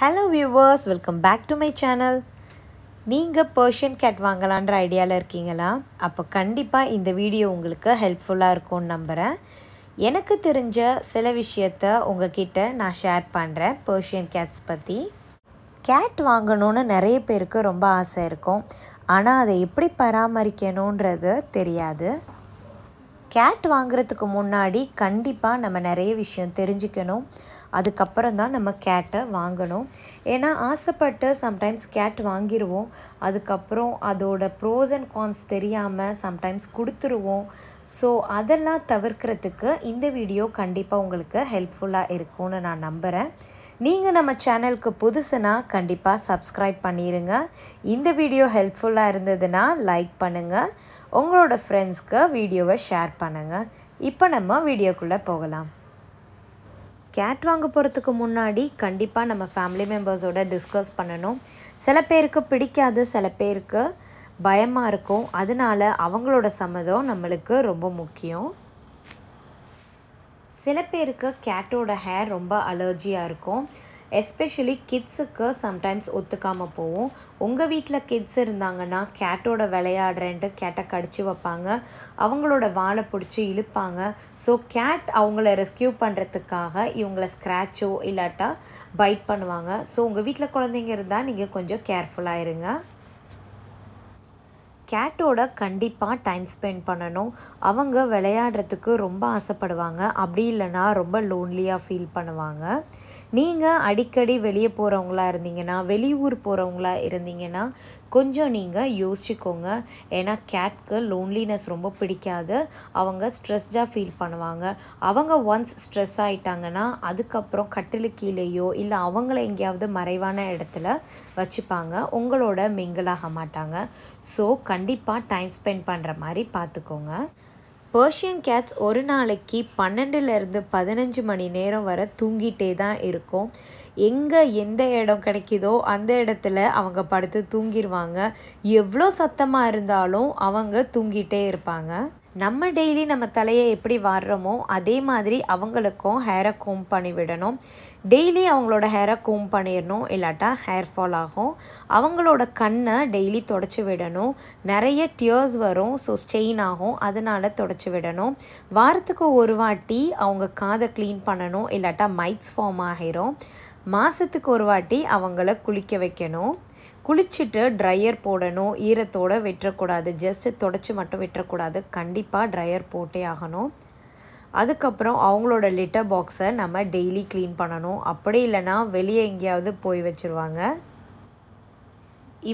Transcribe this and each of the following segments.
hello viewers welcome back to my channel நீங்கள் Persian cat வாங்கலான்ற ஐடியாவில் இருக்கீங்களா அப்போ கண்டிப்பாக இந்த வீடியோ உங்களுக்கு ஹெல்ப்ஃபுல்லாக இருக்கும்னு நம்புகிறேன் எனக்கு தெரிஞ்ச சில விஷயத்த உங்ககிட்ட நான் ஷேர் பண்ணுறேன் பர்ஷியன் கேட்ஸ் பற்றி கேட் வாங்கணும்னு நிறைய பேருக்கு ரொம்ப ஆசை இருக்கும் ஆனால் அதை எப்படி பராமரிக்கணுன்றது தெரியாது கேட் வாங்குறதுக்கு முன்னாடி கண்டிப்பாக நம்ம நிறைய விஷயம் தெரிஞ்சுக்கணும் அதுக்கப்புறம் தான் நம்ம கேட்டை வாங்கணும் ஏன்னா ஆசைப்பட்டு சம்டைம்ஸ் கேட் வாங்கிடுவோம் அதுக்கப்புறம் அதோட ப்ரோஸ் அண்ட் கான்ஸ் தெரியாமல் சம்டைம்ஸ் கொடுத்துருவோம் ஸோ அதெல்லாம் தவிர்க்கிறதுக்கு இந்த வீடியோ கண்டிப்பாக உங்களுக்கு ஹெல்ப்ஃபுல்லாக இருக்கும்னு நான் நம்புகிறேன் நீங்கள் நம்ம சேனலுக்கு புதுசுனா கண்டிப்பாக சப்ஸ்கிரைப் பண்ணிடுங்க இந்த வீடியோ ஹெல்ப்ஃபுல்லாக இருந்ததுன்னா லைக் பண்ணுங்கள் உங்களோட ஃப்ரெண்ட்ஸ்க்கு வீடியோவை ஷேர் பண்ணுங்கள் இப்போ நம்ம வீடியோக்குள்ளே போகலாம் கேட் வாங்க போகிறதுக்கு முன்னாடி கண்டிப்பாக நம்ம ஃபேமிலி மெம்பர்ஸோட டிஸ்கஸ் பண்ணணும் சில பேருக்கு பிடிக்காது சில பேருக்கு பயமாக இருக்கும் அதனால் அவங்களோட சம்மதம் நம்மளுக்கு ரொம்ப முக்கியம் சில பேருக்கு கேட்டோட ஹேர் ரொம்ப அலர்ஜியாக இருக்கும் எஸ்பெஷலி கிட்ஸுக்கு சம்டைம்ஸ் ஒத்துக்காமல் போவோம் உங்கள் வீட்டில் கிட்ஸ் இருந்தாங்கன்னா கேட்டோட விளையாடுறேன்ட்டு கேட்டை கடிச்சு வைப்பாங்க அவங்களோட வாழை பிடிச்சி இழுப்பாங்க ஸோ கேட் அவங்கள ரெஸ்கியூ பண்ணுறதுக்காக இவங்களை ஸ்க்ராச்சோ இல்லாட்டா பைட் பண்ணுவாங்க ஸோ உங்கள் வீட்டில் குழந்தைங்க இருந்தால் நீங்கள் கொஞ்சம் கேர்ஃபுல்லாக இருங்க கேட்டோட கண்டிப்பாக டைம் ஸ்பெண்ட் பண்ணணும் அவங்க விளையாடுறதுக்கு ரொம்ப ஆசைப்படுவாங்க அப்படி இல்லைனா ரொம்ப லோன்லியாக ஃபீல் பண்ணுவாங்க நீங்கள் அடிக்கடி வெளியே போகிறவங்களா இருந்தீங்கன்னா வெளியூர் போகிறவங்களா இருந்தீங்கன்னா கொஞ்சம் நீங்கள் யோசிச்சுக்கோங்க ஏன்னா கேட்க்கு லோன்லினஸ் ரொம்ப பிடிக்காது அவங்க ஸ்ட்ரெஸ்டாக ஃபீல் பண்ணுவாங்க அவங்க ஒன்ஸ் ஸ்ட்ரெஸ் ஆகிட்டாங்கன்னா அதுக்கப்புறம் கட்டிலு கீழேயோ இல்லை அவங்கள எங்கேயாவது மறைவான இடத்துல வச்சுப்பாங்க உங்களோட மிங்கிளாக மாட்டாங்க ஸோ க கண்டிப்பாக டைம் ஸ்பெண்ட் பண்ணுற மாதிரி பார்த்துக்கோங்க பர்ஷியன் கேட்ஸ் ஒரு நாளைக்கு பன்னெண்டுலேருந்து பதினஞ்சு மணி நேரம் வர தூங்கிட்டே தான் இருக்கும் எங்கே எந்த இடம் கிடைக்கிதோ அந்த இடத்துல அவங்க படுத்து தூங்கிடுவாங்க எவ்வளோ சத்தமாக இருந்தாலும் அவங்க தூங்கிட்டே இருப்பாங்க நம்ம டெய்லி நம்ம தலையை எப்படி வாடுறோமோ அதே மாதிரி அவங்களுக்கும் ஹேரை கூம் பண்ணி விடணும் டெய்லி அவங்களோட ஹேரை கூம் பண்ணிடணும் இல்லாட்டா ஹேர் ஃபால் ஆகும் அவங்களோட கண்ணை டெய்லி தொடச்சி விடணும் நிறைய டியர்ஸ் வரும் ஸோ ஸ்டெயின் ஆகும் அதனால் தொடச்சி விடணும் வாரத்துக்கு ஒரு வாட்டி அவங்க காதை க்ளீன் பண்ணணும் இல்லாட்டா மைட்ஸ் ஃபார்ம் ஆகிரும் மாதத்துக்கு ஒரு வாட்டி அவங்கள குளிக்க வைக்கணும் குளிச்சுட்டு ட்ரையர் போடணும் ஈரத்தோடு வெட்டக்கூடாது ஜஸ்ட்டு தொடச்சி மட்டும் வெட்டக்கூடாது கண்டிப்பாக ட்ரையர் போட்டே ஆகணும் அதுக்கப்புறம் அவங்களோட லிட்டர் பாக்ஸை நம்ம டெய்லி க்ளீன் பண்ணணும் அப்படி இல்லைனா வெளியே எங்கேயாவது போய் வச்சுருவாங்க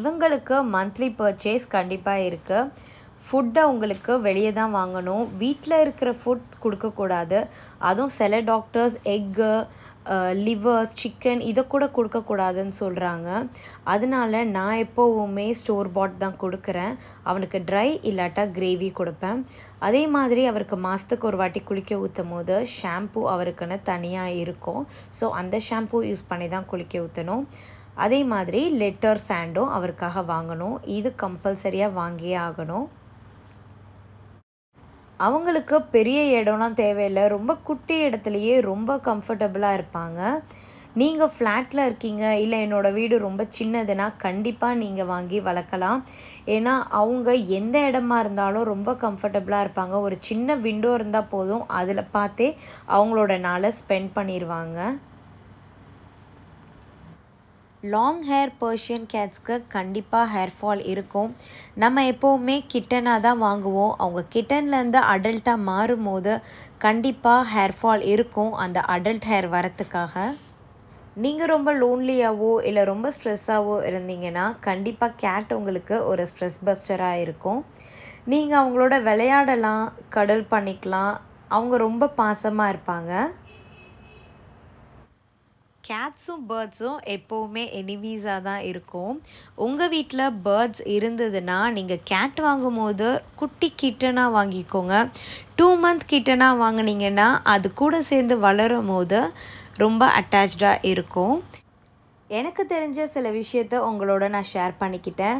இவங்களுக்கு மந்த்லி பர்ச்சேஸ் கண்டிப்பாக இருக்குது ஃபுட்டை உங்களுக்கு வெளியே தான் வாங்கணும் வீட்டில் இருக்கிற ஃபுட் கொடுக்கக்கூடாது அதுவும் சில டாக்டர்ஸ் எக்கு லிவர்ஸ் சிக்கன் இதை கூட கொடுக்கக்கூடாதுன்னு சொல்கிறாங்க அதனால நான் எப்போவுமே ஸ்டோர் பாட் தான் கொடுக்குறேன் அவனுக்கு ட்ரை இல்லாட்டா கிரேவி கொடுப்பேன் அதே மாதிரி அவருக்கு மாதத்துக்கு ஒரு வாட்டி குளிக்க ஊற்றும் போது ஷாம்பு அவருக்குன்னு தனியாக இருக்கும் ஸோ அந்த ஷாம்பு யூஸ் பண்ணி தான் குளிக்க ஊற்றணும் அதே மாதிரி லெட்டர் சாண்டும் அவருக்காக வாங்கணும் இது கம்பல்சரியாக வாங்கியே ஆகணும் அவங்களுக்கு பெரிய இடம்லாம் தேவையில்லை ரொம்ப குட்டி இடத்துலையே ரொம்ப கம்ஃபர்டபுளாக இருப்பாங்க நீங்கள் ஃப்ளாட்டில் இருக்கீங்க இல்லை என்னோடய வீடு ரொம்ப சின்னதுன்னா கண்டிப்பாக நீங்கள் வாங்கி வளர்க்கலாம் ஏன்னா அவங்க எந்த இடமா இருந்தாலும் ரொம்ப கம்ஃபர்டபுளாக இருப்பாங்க ஒரு சின்ன விண்டோ இருந்தால் போதும் அதில் பார்த்தே அவங்களோட நாளை ஸ்பெண்ட் பண்ணிடுவாங்க லாங் ஹேர் பர்ஷியன் கேட்ஸ்க்கு கண்டிப்பாக ஹேர் ஃபால் இருக்கும் நம்ம எப்போவுமே கிட்டனாக தான் வாங்குவோம் அவங்க கிட்டன்லேருந்து அடல்ட்டாக மாறும்போது கண்டிப்பாக ஹேர் ஃபால் இருக்கும் அந்த அடல்ட் ஹேர் வரத்துக்காக நீங்கள் ரொம்ப லோன்லியாகவோ இல்லை ரொம்ப ஸ்ட்ரெஸ்ஸாகவோ இருந்தீங்கன்னா கண்டிப்பாக கேட் உங்களுக்கு ஒரு ஸ்ட்ரெஸ் பஸ்டராக இருக்கும் நீங்கள் அவங்களோட விளையாடலாம் கடல் பண்ணிக்கலாம் அவங்க ரொம்ப பாசமாக இருப்பாங்க கேட்ஸும் பேர்ட்ஸும் எப்போவுமே எனிமீஸாக தான் இருக்கும் உங்கள் வீட்டில் பேர்ட்ஸ் இருந்ததுன்னா நீங்கள் கேட் வாங்கும் போது குட்டி கிட்டனாக வாங்கிக்கோங்க டூ மந்த் கிட்டனாக வாங்கினீங்கன்னா அது கூட சேர்ந்து வளரும் போது ரொம்ப அட்டாச்சாக இருக்கும் எனக்கு தெரிஞ்ச சில விஷயத்த உங்களோட நான் ஷேர் பண்ணிக்கிட்டேன்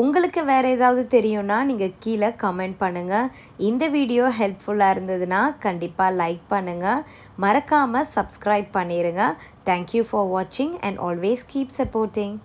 உங்களுக்கு வேறு ஏதாவது தெரியும்னா நீங்கள் கீழே கமெண்ட் பண்ணுங்கள் இந்த வீடியோ ஹெல்ப்ஃபுல்லாக இருந்ததுன்னா கண்டிப்பாக லைக் பண்ணுங்கள் மறக்காமல் சப்ஸ்கிரைப் பண்ணிடுங்க தேங்க்யூ ஃபார் வாட்சிங் அண்ட் ஆல்வேஸ் கீப் சப்போர்ட்டிங்